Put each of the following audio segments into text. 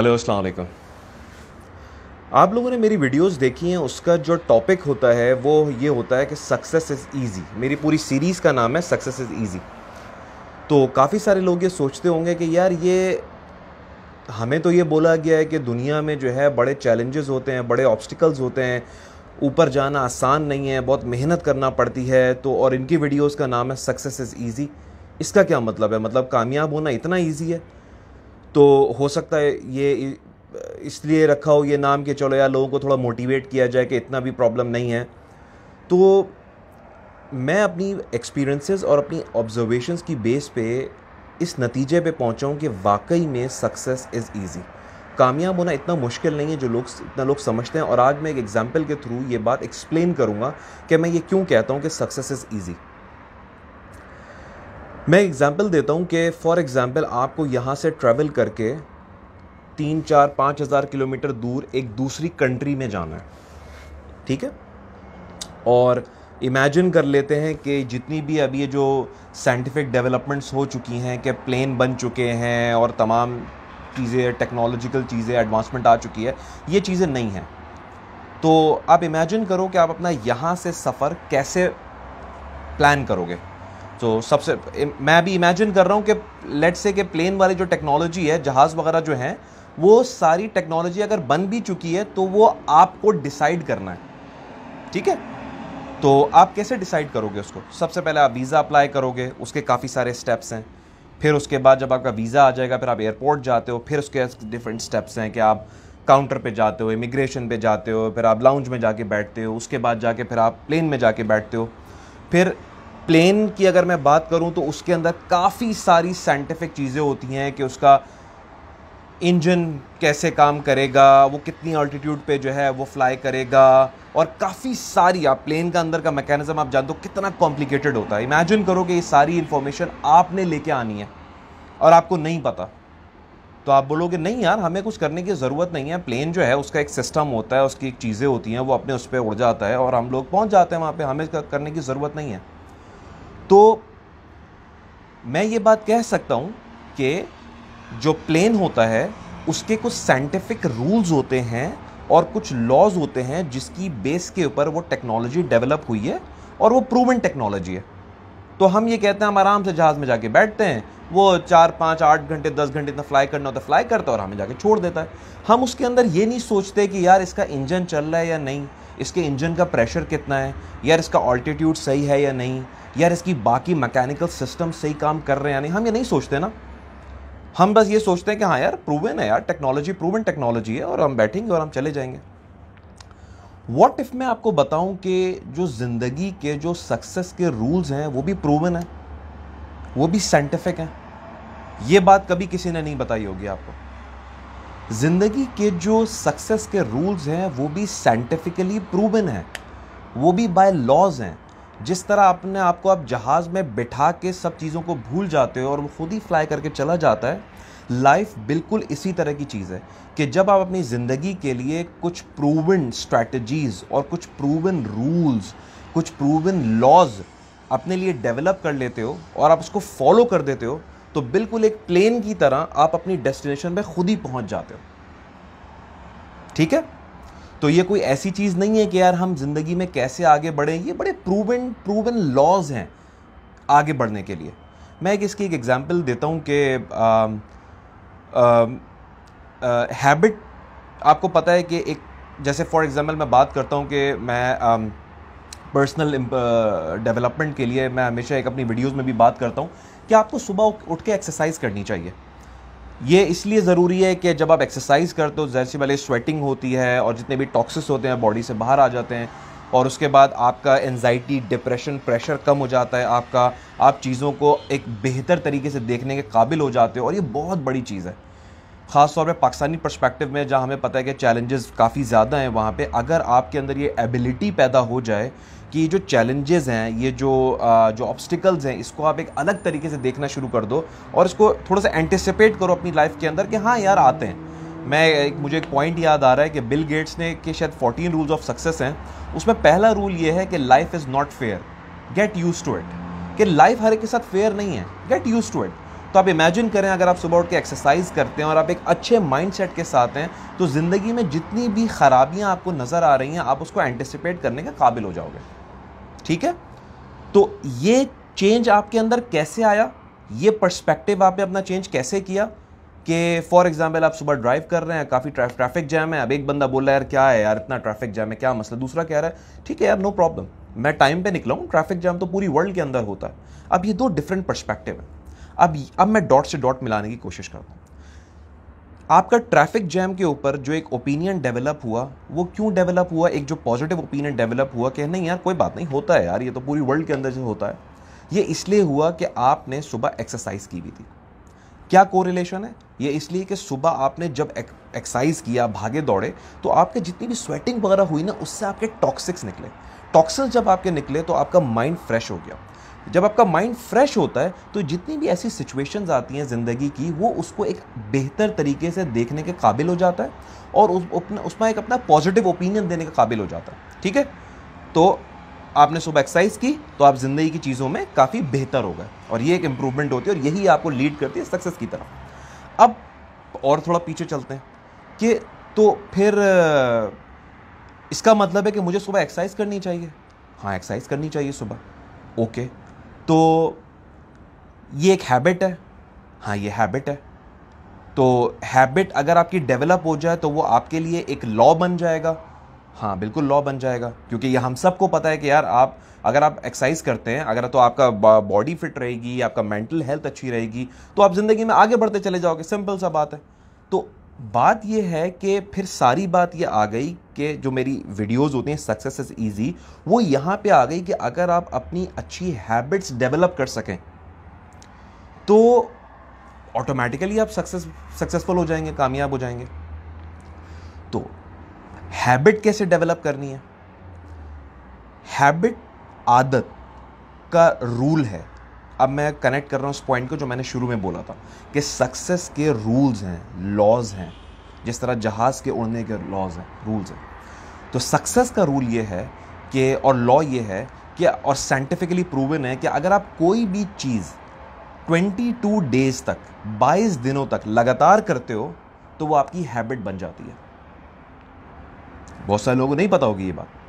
hello अस्सलाम आप लोगों ने मेरी वीडियोस देखी हैं उसका जो टॉपिक होता है वो ये होता है कि सक्सेस इज़ इजी मेरी पूरी सीरीज़ का नाम है सक्सेस इज़ इजी तो काफ़ी सारे लोग ये सोचते होंगे कि यार ये हमें तो ये बोला गया है कि दुनिया में जो है बड़े चैलेंजेस होते हैं बड़े ऑब्स्टिकल्स होते हैं ऊपर जाना आसान नहीं है बहुत मेहनत करना पड़ती है तो और इनकी वीडियोज़ का नाम है सक्सेस इज़ ईज़ी इसका क्या मतलब है मतलब कामयाब होना इतना ईजी है तो हो सकता है ये इसलिए रखा हो ये नाम कि चलो यार लोगों को थोड़ा मोटिवेट किया जाए कि इतना भी प्रॉब्लम नहीं है तो मैं अपनी एक्सपीरियंसेस और अपनी ऑब्जर्वेशंस की बेस पे इस नतीजे पे पहुँचा हूँ कि वाकई में सक्सेस इज़ ईज़ी कामयाब होना इतना मुश्किल नहीं है जो लोग इतना लोग समझते हैं और आज मैं एक एग्जाम्पल के थ्रू ये बात एक्सप्लेन करूँगा कि मैं ये क्यों कहता हूँ कि सक्सेस इज़ ईज़ी मैं एग्ज़ाम्पल देता हूँ कि फ़ॉर एग्ज़ाम्पल आपको यहाँ से ट्रैवल करके तीन चार पाँच हज़ार किलोमीटर दूर एक दूसरी कंट्री में जाना है ठीक है और इमेजिन कर लेते हैं कि जितनी भी अभी ये जो साइंटिफिक डेवलपमेंट्स हो चुकी हैं कि प्लेन बन चुके हैं और तमाम चीज़ें टेक्नोलॉजिकल चीज़ें एडवांसमेंट आ चुकी है ये चीज़ें नहीं हैं तो आप इमेजिन करो कि आप अपना यहाँ से सफ़र कैसे प्लान करोगे तो सबसे मैं भी इमेजिन कर रहा हूँ कि लेट से कि प्लेन वाली जो टेक्नोलॉजी है जहाज़ वगैरह जो हैं वो सारी टेक्नोलॉजी अगर बन भी चुकी है तो वो आपको डिसाइड करना है ठीक है तो आप कैसे डिसाइड करोगे उसको सबसे पहले आप वीज़ा अप्लाई करोगे उसके काफ़ी सारे स्टेप्स हैं फिर उसके बाद जब आपका वीज़ा आ जाएगा फिर आप एयरपोर्ट जाते हो फिर उसके डिफरेंट स्टेप्स हैं कि आप काउंटर पे जाते हो इमिग्रेशन पे जाते हो फिर आप लाउंज में जाके बैठते हो उसके बाद जाके फिर आप प्लेन में जाके बैठते हो फिर प्लेन की अगर मैं बात करूं तो उसके अंदर काफ़ी सारी साइंटिफिक चीज़ें होती हैं कि उसका इंजन कैसे काम करेगा वो कितनी ऑल्टीट्यूड पे जो है वो फ्लाई करेगा और काफ़ी सारी आप प्लेन का अंदर का मैकेनिज़्म आप जानते हो कितना कॉम्प्लिकेटेड होता है इमेजिन करो कि ये सारी इन्फॉर्मेशन आपने लेके आनी है और आपको नहीं पता तो आप बोलोगे नहीं यार हमें कुछ करने की ज़रूरत नहीं है प्लेन जो है उसका एक सिस्टम होता है उसकी एक चीज़ें होती हैं वो अपने उस पर उड़ जाता है और हम लोग पहुँच जाते हैं वहाँ पर हमें करने की ज़रूरत नहीं है तो मैं ये बात कह सकता हूँ कि जो प्लेन होता है उसके कुछ साइंटिफिक रूल्स होते हैं और कुछ लॉज होते हैं जिसकी बेस के ऊपर वो टेक्नोलॉजी डेवलप हुई है और वो प्रूवन टेक्नोलॉजी है तो हम ये कहते हैं हम आराम से जहाज़ में जाके बैठते हैं वो चार पाँच आठ घंटे दस घंटे इतना फ्लाई करना होता तो है फ्लाई करता है और हमें जाके छोड़ देता है हम उसके अंदर ये नहीं सोचते कि यार इसका इंजन चल रहा है या नहीं इसके इंजन का प्रेशर कितना है यार इसका ऑल्टीट्यूड सही है या नहीं यार इसकी बाकी मैकेनिकल सिस्टम सही काम कर रहे हैं या नहीं हम ये नहीं सोचते ना हम बस ये सोचते हैं कि हाँ यार प्रूवन है यार टेक्नोलॉजी प्रूवन टेक्नोलॉजी है और हम बैठेंगे और हम चले जाएंगे व्हाट इफ़ मैं आपको बताऊं कि जो ज़िंदगी के जो सक्सेस के रूल्स हैं वो भी प्रूवन हैं वो भी साइंटिफिक हैं ये बात कभी किसी ने नहीं बताई होगी आपको ज़िंदगी के जो सक्सेस के रूल्स हैं वो भी साइंटिफिकली प्रूवन हैं वो भी बाय लॉज हैं जिस तरह अपने आप को आप जहाज़ में बिठा के सब चीज़ों को भूल जाते हो और वो खुद ही फ्लाई करके चला जाता है लाइफ बिल्कुल इसी तरह की चीज़ है कि जब आप अपनी ज़िंदगी के लिए कुछ प्रूवन स्ट्रैटजीज़ और कुछ प्रूवन रूल्स कुछ प्रूवन लॉज अपने लिए डेवलप कर लेते हो और आप उसको फॉलो कर देते हो तो बिल्कुल एक प्लेन की तरह आप अपनी डेस्टिनेशन पे खुद ही पहुंच जाते हो ठीक है तो ये कोई ऐसी चीज़ नहीं है कि यार हम ज़िंदगी में कैसे आगे बढ़ें ये बड़े प्रूवन प्रूवन लॉज हैं आगे बढ़ने के लिए मैं एक इसकी एक एग्ज़ाम्पल देता हूँ कि हैबिट आपको पता है कि एक जैसे फॉर एग्ज़ाम्पल मैं बात करता हूँ कि मैं पर्सनल डेवलपमेंट के लिए मैं हमेशा एक अपनी वीडियोज़ में भी बात करता हूँ कि आपको सुबह उठ के एक्सरसाइज करनी चाहिए ये इसलिए ज़रूरी है कि जब आप एक्सरसाइज करते हो जहर सी पहले स्वेटिंग होती है और जितने भी टॉक्सिस होते हैं बॉडी से बाहर आ जाते हैं और उसके बाद आपका एनजाइटी डिप्रेशन प्रेशर कम हो जाता है आपका आप चीज़ों को एक बेहतर तरीके से देखने के काबिल हो जाते हो और ये बहुत बड़ी चीज़ है खासतौर पर पाकिस्तानी परस्पेक्टिव में जहाँ हमें पता है कि चैलेंजेस काफ़ी ज़्यादा हैं वहाँ पर अगर आपके अंदर ये एबिलिटी पैदा हो जाए कि जो चैलेंजेस हैं ये जो आ, जो ऑब्स्टिकल्स हैं इसको आप एक अलग तरीके से देखना शुरू कर दो और इसको थोड़ा सा एंटिसिपेट करो अपनी लाइफ के अंदर कि हाँ यार आते हैं मैं एक मुझे एक पॉइंट याद आ रहा है कि बिल गेट्स ने के शायद 14 रूल्स ऑफ सक्सेस हैं उसमें पहला रूल ये है कि life is not fair get used to it कि लाइफ हर एक के साथ फेयर नहीं है गेट यूज टू इट तो आप इमेजिन करें अगर आप सुबह उठ के एक्सरसाइज करते हैं और आप एक अच्छे माइंड सेट के साथ हैं तो ज़िंदगी में जितनी भी ख़राबियाँ आपको नज़र आ रही हैं आप उसको एंटिसिपेट करने के काबिल हो जाओगे ठीक है तो ये चेंज आपके अंदर कैसे आया ये पर्सपेक्टिव आपने अपना चेंज कैसे किया कि फॉर एग्जाम्पल आप सुबह ड्राइव कर रहे हैं काफ़ी ट्रैफिक जैम है अब एक बंदा बोल रहा है यार क्या है यार इतना ट्रैफिक जैम है क्या मसला दूसरा कह रहा है ठीक है यार नो प्रॉब्लम मैं टाइम पे निकला हूँ ट्रैफिक जैम तो पूरी वर्ल्ड के अंदर होता है अब ये दो डिफरेंट पर्सपेक्टिव है अब अब मैं डॉट से डॉट मिलाने की कोशिश करता हूँ आपका ट्रैफिक जैम के ऊपर जो एक ओपिनियन डेवलप हुआ वो क्यों डेवलप हुआ एक जो पॉजिटिव ओपिनियन डेवलप हुआ कि नहीं यार कोई बात नहीं होता है यार ये तो पूरी वर्ल्ड के अंदर से होता है ये इसलिए हुआ कि आपने सुबह एक्सरसाइज की भी थी क्या कोरिलेशन है ये इसलिए कि सुबह आपने जब एक्सरसाइज किया भागे दौड़े तो आपके जितनी भी स्वेटिंग वगैरह हुई ना उससे आपके टॉक्सिक्स निकले टॉक्सिक्स जब आपके निकले तो आपका माइंड फ्रेश हो गया जब आपका माइंड फ्रेश होता है तो जितनी भी ऐसी सिचुएशंस आती हैं ज़िंदगी की वो उसको एक बेहतर तरीके से देखने के काबिल हो जाता है और उस अपना उसमें एक अपना पॉजिटिव ओपिनियन देने के काबिल हो जाता है ठीक है तो आपने सुबह एक्सरसाइज की तो आप ज़िंदगी की चीज़ों में काफ़ी बेहतर हो गए और ये एक इम्प्रूवमेंट होती है और यही आपको लीड करती है सक्सेस की तरफ अब और थोड़ा पीछे चलते हैं कि तो फिर इसका मतलब है कि मुझे सुबह एक्सरसाइज करनी चाहिए हाँ एक्सरसाइज करनी चाहिए सुबह ओके तो ये एक हैबिट है हाँ ये हैबिट है तो हैबिट अगर आपकी डेवलप हो जाए तो वो आपके लिए एक लॉ बन जाएगा हाँ बिल्कुल लॉ बन जाएगा क्योंकि ये हम सबको पता है कि यार आप अगर आप एक्सरसाइज करते हैं अगर तो आपका बॉडी फिट रहेगी आपका मेंटल हेल्थ अच्छी रहेगी तो आप ज़िंदगी में आगे बढ़ते चले जाओगे सिंपल सा बात है तो बात यह है कि फिर सारी बात यह आ गई कि जो मेरी वीडियोस होती हैं सक्सेस इज़ ईजी वो यहाँ पे आ गई कि अगर आप अपनी अच्छी हैबिट्स डेवलप कर सकें तो ऑटोमेटिकली आप सक्सेस सक्सेसफुल हो जाएंगे कामयाब हो जाएंगे तो हैबिट कैसे डेवलप करनी है हैबिट आदत का रूल है अब मैं कनेक्ट कर रहा हूँ उस पॉइंट को जो मैंने शुरू में बोला था कि सक्सेस के रूल्स हैं लॉज हैं जिस तरह जहाज़ के उड़ने के लॉज हैं रूल्स हैं तो सक्सेस का रूल ये है कि और लॉ ये है कि और साइंटिफिकली प्रूवन है कि अगर आप कोई भी चीज़ 22 डेज तक 22 दिनों तक लगातार करते हो तो वो आपकी हैबिट बन जाती है बहुत सारे लोगों को नहीं पता होगी ये बात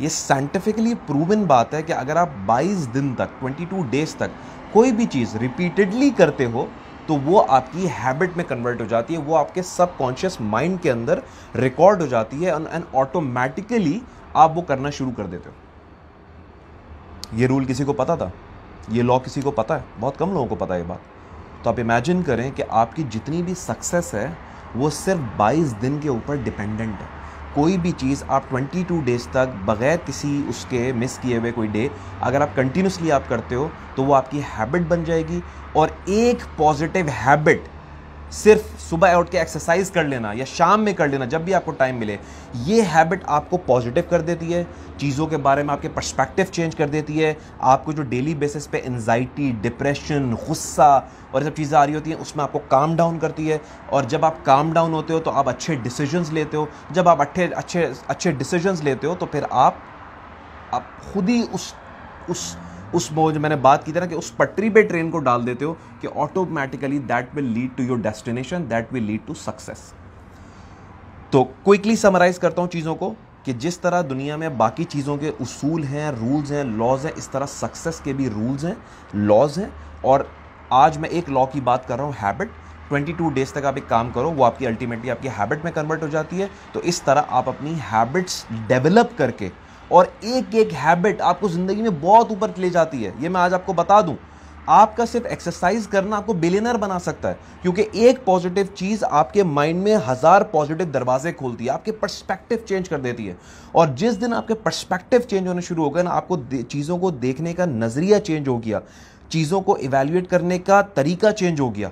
ये साइंटिफिकली प्रूवन बात है कि अगर आप 22 दिन तक 22 डेज तक कोई भी चीज़ रिपीटेडली करते हो तो वो आपकी हैबिट में कन्वर्ट हो जाती है वो आपके सबकॉन्शियस माइंड के अंदर रिकॉर्ड हो जाती है एंड ऑटोमेटिकली आप वो करना शुरू कर देते हो ये रूल किसी को पता था ये लॉ किसी को पता है बहुत कम लोगों को पता है ये बात तो आप इमेजिन करें कि आपकी जितनी भी सक्सेस है वो सिर्फ 22 दिन के ऊपर डिपेंडेंट है कोई भी चीज़ आप 22 डेज़ तक बग़ैर किसी उसके मिस किए हुए कोई डे अगर आप कंटिन्यूसली आप करते हो तो वो आपकी हैबिट बन जाएगी और एक पॉजिटिव हैबिट सिर्फ सुबह उठ के एक्सरसाइज कर लेना या शाम में कर लेना जब भी आपको टाइम मिले ये हैबिट आपको पॉजिटिव कर देती है चीज़ों के बारे में आपके पर्सपेक्टिव चेंज कर देती है आपको जो डेली बेसिस पे एनजाइटी डिप्रेशन गुस्सा और सब चीज़ें आ रही होती हैं उसमें आपको काम डाउन करती है और जब आप काम डाउन होते हो तो आप अच्छे डिसीजंस लेते हो जब आप अच्छे अच्छे अच्छे डिसीजंस लेते हो तो फिर आप आप खुद ही उस उस उस वो जो मैंने बात की थी ना कि उस पटरी पे ट्रेन को डाल देते हो कि automatically that will lead to your destination that will lead to success तो क्विकली समराइज करता हूँ चीज़ों को कि जिस तरह दुनिया में बाकी चीज़ों के उसूल हैं रूल्स हैं लॉज हैं इस तरह सक्सेस के भी रूल्स हैं लॉज हैं और आज मैं एक लॉ की बात कर रहा हूँ हैबिट 22 डेज तक आप एक काम करो वो आपकी अल्टीमेटली आपकी हैबिट में कन्वर्ट हो जाती है तो इस तरह आप अपनी हैबिट्स डेवलप करके और एक एक हैबिट आपको ज़िंदगी में बहुत ऊपर ले जाती है ये मैं आज आपको बता दूं आपका सिर्फ एक्सरसाइज करना आपको बिलियनर बना सकता है क्योंकि एक पॉजिटिव चीज़ आपके माइंड में हज़ार पॉजिटिव दरवाजे खोलती है आपके पर्सपेक्टिव चेंज कर देती है और जिस दिन आपके पर्सपेक्टिव चेंज होने शुरू हो गए ना आपको चीज़ों को देखने का नज़रिया चेंज हो गया चीज़ों को इवेल्युएट करने का तरीका चेंज हो गया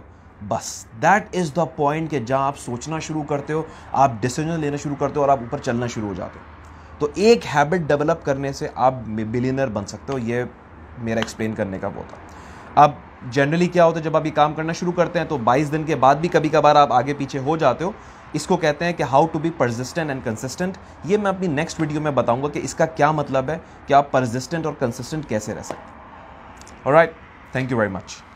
बस दैट इज़ द पॉइंट कि जहाँ आप सोचना शुरू करते हो आप डिसीजन लेना शुरू करते हो और आप ऊपर चलना शुरू हो जाते हो तो एक हैबिट डेवलप करने से आप बिलीनर बन सकते हो ये मेरा एक्सप्लेन करने का वो था अब जनरली क्या होता है जब आप ये काम करना शुरू करते हैं तो 22 दिन के बाद भी कभी कभार आप आगे पीछे हो जाते हो इसको कहते हैं कि how to be persistent and consistent ये मैं अपनी नेक्स्ट वीडियो में बताऊंगा कि इसका क्या मतलब है कि आप परसिस्टेंट और कंसिस्टेंट कैसे रह सकते हैं right thank you very much